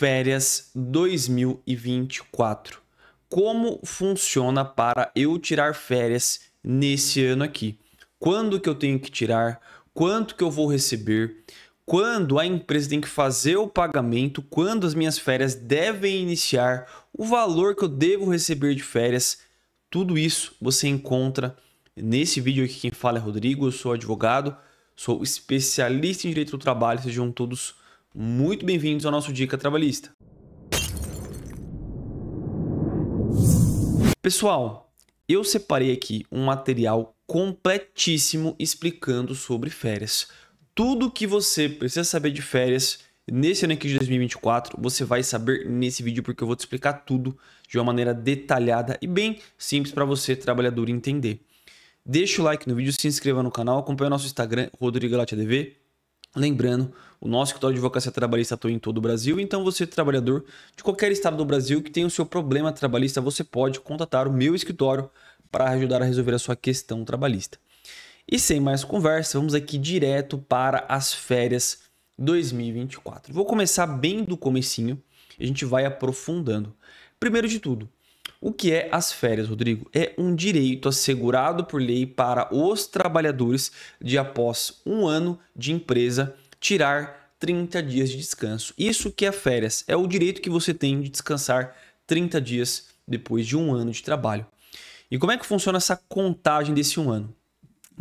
férias 2024. Como funciona para eu tirar férias nesse ano aqui? Quando que eu tenho que tirar? Quanto que eu vou receber? Quando a empresa tem que fazer o pagamento? Quando as minhas férias devem iniciar? O valor que eu devo receber de férias? Tudo isso você encontra nesse vídeo aqui. Quem fala é Rodrigo, eu sou advogado, sou especialista em direito do trabalho. Sejam todos muito bem-vindos ao nosso Dica Trabalhista. Pessoal, eu separei aqui um material completíssimo explicando sobre férias. Tudo o que você precisa saber de férias nesse ano aqui de 2024, você vai saber nesse vídeo porque eu vou te explicar tudo de uma maneira detalhada e bem simples para você, trabalhador, entender. Deixa o like no vídeo, se inscreva no canal, acompanhe nosso Instagram, RodrigoLatiaDV, Lembrando, o nosso escritório de advocacia trabalhista atua em todo o Brasil, então você trabalhador de qualquer estado do Brasil que tenha o seu problema trabalhista, você pode contatar o meu escritório para ajudar a resolver a sua questão trabalhista. E sem mais conversa, vamos aqui direto para as férias 2024. Vou começar bem do comecinho, a gente vai aprofundando. Primeiro de tudo, o que é as férias, Rodrigo? É um direito assegurado por lei para os trabalhadores de após um ano de empresa tirar 30 dias de descanso. Isso que é férias, é o direito que você tem de descansar 30 dias depois de um ano de trabalho. E como é que funciona essa contagem desse um ano?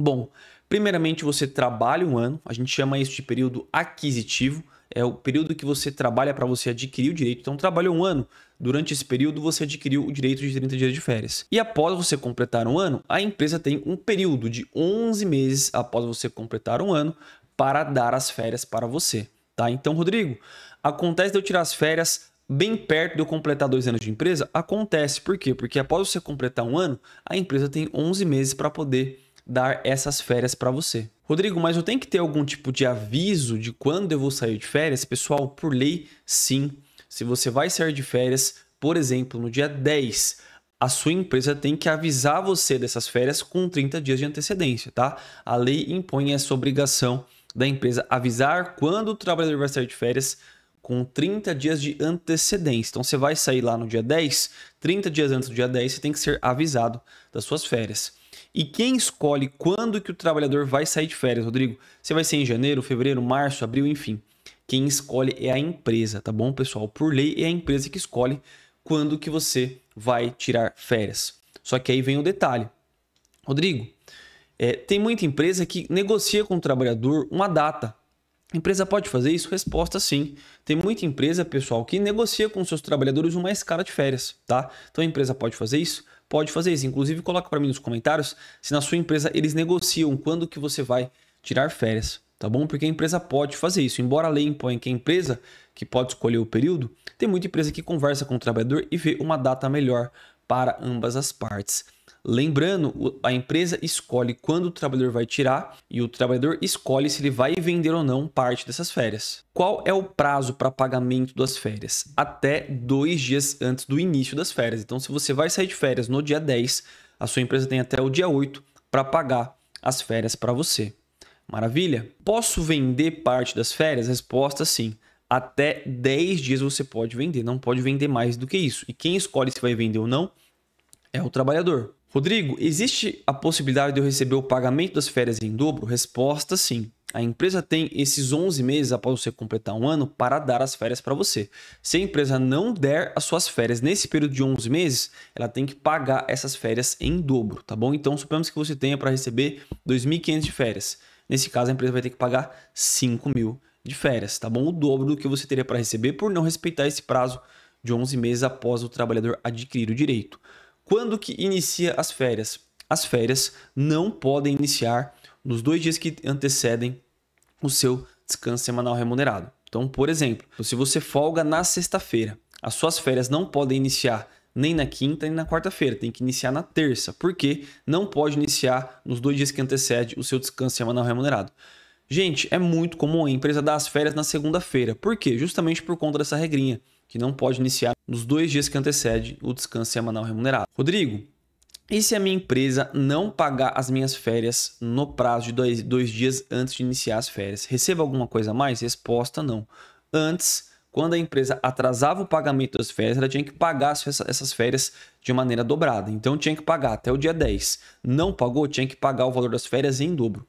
Bom, primeiramente você trabalha um ano, a gente chama isso de período aquisitivo, é o período que você trabalha para você adquirir o direito. Então, trabalhou um ano, durante esse período você adquiriu o direito de 30 dias de férias. E após você completar um ano, a empresa tem um período de 11 meses após você completar um ano para dar as férias para você. Tá? Então, Rodrigo, acontece de eu tirar as férias bem perto de eu completar dois anos de empresa? Acontece. Por quê? Porque após você completar um ano, a empresa tem 11 meses para poder dar essas férias para você. Rodrigo, mas eu tenho que ter algum tipo de aviso de quando eu vou sair de férias? Pessoal, por lei, sim. Se você vai sair de férias, por exemplo, no dia 10, a sua empresa tem que avisar você dessas férias com 30 dias de antecedência, tá? A lei impõe essa obrigação da empresa avisar quando o trabalhador vai sair de férias com 30 dias de antecedência. Então você vai sair lá no dia 10, 30 dias antes do dia 10, você tem que ser avisado das suas férias. E quem escolhe quando que o trabalhador vai sair de férias, Rodrigo? Se vai ser em janeiro, fevereiro, março, abril, enfim. Quem escolhe é a empresa, tá bom, pessoal? Por lei é a empresa que escolhe quando que você vai tirar férias. Só que aí vem o detalhe. Rodrigo, é, tem muita empresa que negocia com o trabalhador uma data. A empresa pode fazer isso? Resposta sim. Tem muita empresa, pessoal, que negocia com seus trabalhadores uma escala de férias, tá? Então a empresa pode fazer isso? pode fazer isso. Inclusive, coloca para mim nos comentários se na sua empresa eles negociam quando que você vai tirar férias, tá bom? Porque a empresa pode fazer isso. Embora a lei imponha que a empresa que pode escolher o período, tem muita empresa que conversa com o trabalhador e vê uma data melhor para ambas as partes. Lembrando, a empresa escolhe quando o trabalhador vai tirar e o trabalhador escolhe se ele vai vender ou não parte dessas férias. Qual é o prazo para pagamento das férias? Até dois dias antes do início das férias. Então, se você vai sair de férias no dia 10, a sua empresa tem até o dia 8 para pagar as férias para você. Maravilha? Posso vender parte das férias? Resposta sim. Até 10 dias você pode vender, não pode vender mais do que isso. E quem escolhe se vai vender ou não é o trabalhador. Rodrigo, existe a possibilidade de eu receber o pagamento das férias em dobro? Resposta sim. A empresa tem esses 11 meses após você completar um ano para dar as férias para você. Se a empresa não der as suas férias nesse período de 11 meses, ela tem que pagar essas férias em dobro, tá bom? Então, suponhamos que você tenha para receber 2.500 de férias. Nesse caso, a empresa vai ter que pagar 5.000 de férias, tá bom? O dobro do que você teria para receber por não respeitar esse prazo de 11 meses após o trabalhador adquirir o direito. Quando que inicia as férias? As férias não podem iniciar nos dois dias que antecedem o seu descanso semanal remunerado. Então, por exemplo, se você folga na sexta-feira, as suas férias não podem iniciar nem na quinta nem na quarta-feira, tem que iniciar na terça, porque não pode iniciar nos dois dias que antecede o seu descanso semanal remunerado. Gente, é muito comum a empresa dar as férias na segunda-feira. Por quê? Justamente por conta dessa regrinha que não pode iniciar nos dois dias que antecede o descanso semanal remunerado. Rodrigo, e se a minha empresa não pagar as minhas férias no prazo de dois, dois dias antes de iniciar as férias? Receba alguma coisa a mais? Resposta: não. Antes, quando a empresa atrasava o pagamento das férias, ela tinha que pagar essas férias de maneira dobrada. Então tinha que pagar até o dia 10. Não pagou, tinha que pagar o valor das férias em dobro.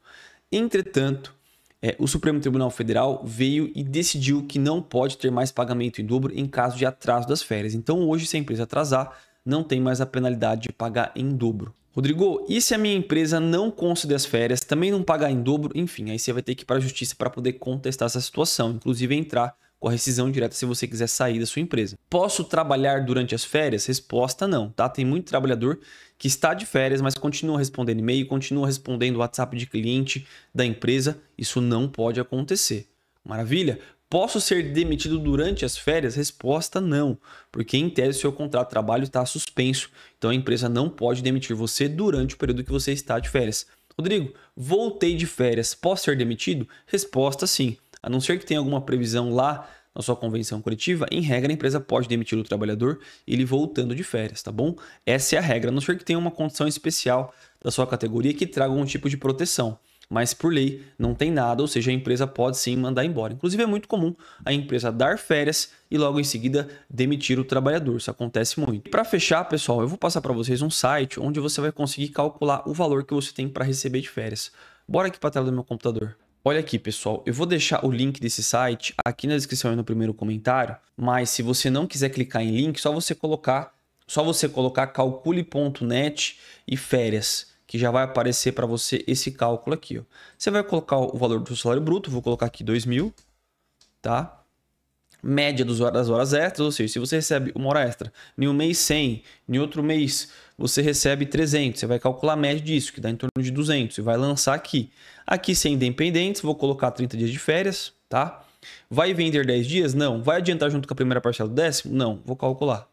Entretanto, é, o Supremo Tribunal Federal veio e decidiu que não pode ter mais pagamento em dobro em caso de atraso das férias. Então, hoje, se a empresa atrasar, não tem mais a penalidade de pagar em dobro. Rodrigo, e se a minha empresa não conceder as férias, também não pagar em dobro? Enfim, aí você vai ter que ir para a justiça para poder contestar essa situação, inclusive entrar com a rescisão direta se você quiser sair da sua empresa. Posso trabalhar durante as férias? Resposta não, tá? Tem muito trabalhador que está de férias, mas continua respondendo e-mail, continua respondendo WhatsApp de cliente da empresa. Isso não pode acontecer. Maravilha? Posso ser demitido durante as férias? Resposta não, porque em tese seu contrato de trabalho está suspenso, então a empresa não pode demitir você durante o período que você está de férias. Rodrigo, voltei de férias, posso ser demitido? Resposta sim. A não ser que tenha alguma previsão lá na sua convenção coletiva, em regra a empresa pode demitir o trabalhador ele voltando de férias, tá bom? Essa é a regra, a não ser que tenha uma condição especial da sua categoria que traga algum tipo de proteção. Mas por lei não tem nada, ou seja, a empresa pode sim mandar embora. Inclusive é muito comum a empresa dar férias e logo em seguida demitir o trabalhador. Isso acontece muito. Para fechar, pessoal, eu vou passar para vocês um site onde você vai conseguir calcular o valor que você tem para receber de férias. Bora aqui para a tela do meu computador. Olha aqui, pessoal, eu vou deixar o link desse site aqui na descrição e no primeiro comentário, mas se você não quiser clicar em link, só você colocar, só você colocar calcule.net e férias, que já vai aparecer para você esse cálculo aqui, ó. Você vai colocar o valor do seu salário bruto, vou colocar aqui 2000, mil, tá? média dos, das horas extras, ou seja, se você recebe uma hora extra em um mês 100, em outro mês você recebe 300, você vai calcular a média disso, que dá em torno de 200, e vai lançar aqui. Aqui sem dependentes, vou colocar 30 dias de férias, tá? Vai vender 10 dias? Não. Vai adiantar junto com a primeira parcela do décimo? Não, vou calcular.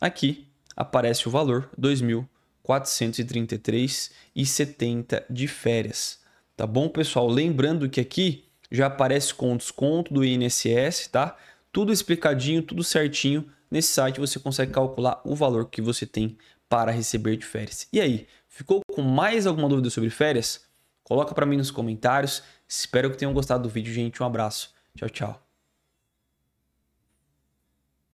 Aqui aparece o valor 2.433,70 de férias, tá bom, pessoal? Lembrando que aqui já aparece com desconto do INSS, tá? Tudo explicadinho, tudo certinho. Nesse site você consegue calcular o valor que você tem para receber de férias. E aí, ficou com mais alguma dúvida sobre férias? Coloca para mim nos comentários. Espero que tenham gostado do vídeo, gente. Um abraço. Tchau, tchau.